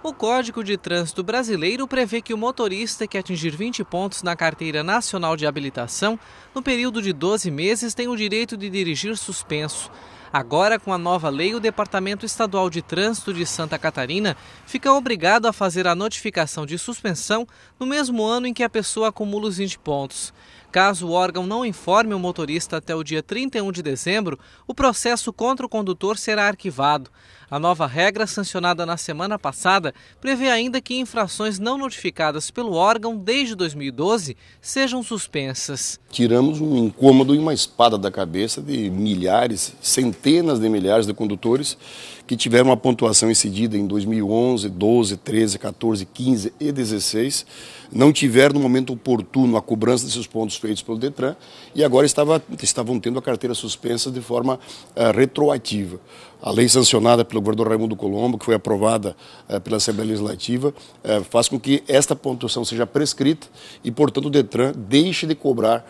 O Código de Trânsito Brasileiro prevê que o motorista que atingir 20 pontos na Carteira Nacional de Habilitação, no período de 12 meses, tem o direito de dirigir suspenso. Agora, com a nova lei, o Departamento Estadual de Trânsito de Santa Catarina fica obrigado a fazer a notificação de suspensão no mesmo ano em que a pessoa acumula os 20 pontos. Caso o órgão não informe o motorista até o dia 31 de dezembro, o processo contra o condutor será arquivado. A nova regra, sancionada na semana passada, prevê ainda que infrações não notificadas pelo órgão desde 2012 sejam suspensas. Tiramos um incômodo e uma espada da cabeça de milhares, centenas de milhares de condutores que tiveram uma pontuação excedida em 2011, 12, 13, 14, 15 e 16, não tiveram no momento oportuno a cobrança desses pontos feitos pelo Detran e agora estava, estavam tendo a carteira suspensa de forma uh, retroativa. A lei sancionada pelo governador Raimundo Colombo, que foi aprovada uh, pela Assembleia Legislativa, uh, faz com que esta pontuação seja prescrita e, portanto, o Detran deixe de cobrar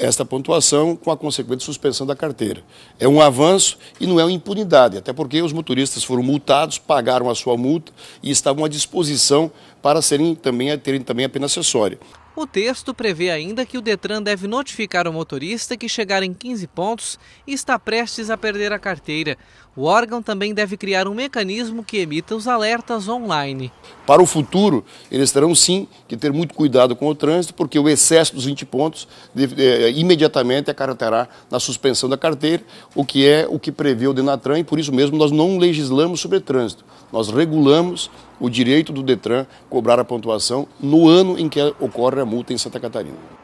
esta pontuação com a consequente suspensão da carteira. É um avanço e não é uma impunidade, até porque os motoristas foram multados, pagaram a sua multa e estavam à disposição para serem também, terem também a pena acessória. O texto prevê ainda que o Detran deve notificar o motorista que chegar em 15 pontos e está prestes a perder a carteira. O órgão também deve criar um mecanismo que emita os alertas online. Para o futuro, eles terão sim que ter muito cuidado com o trânsito, porque o excesso dos 20 pontos é, imediatamente acarretará na suspensão da carteira, o que é o que prevê o Denatran, e por isso mesmo nós não legislamos sobre trânsito. Nós regulamos o direito do Detran cobrar a pontuação no ano em que ocorre a multa em Santa Catarina.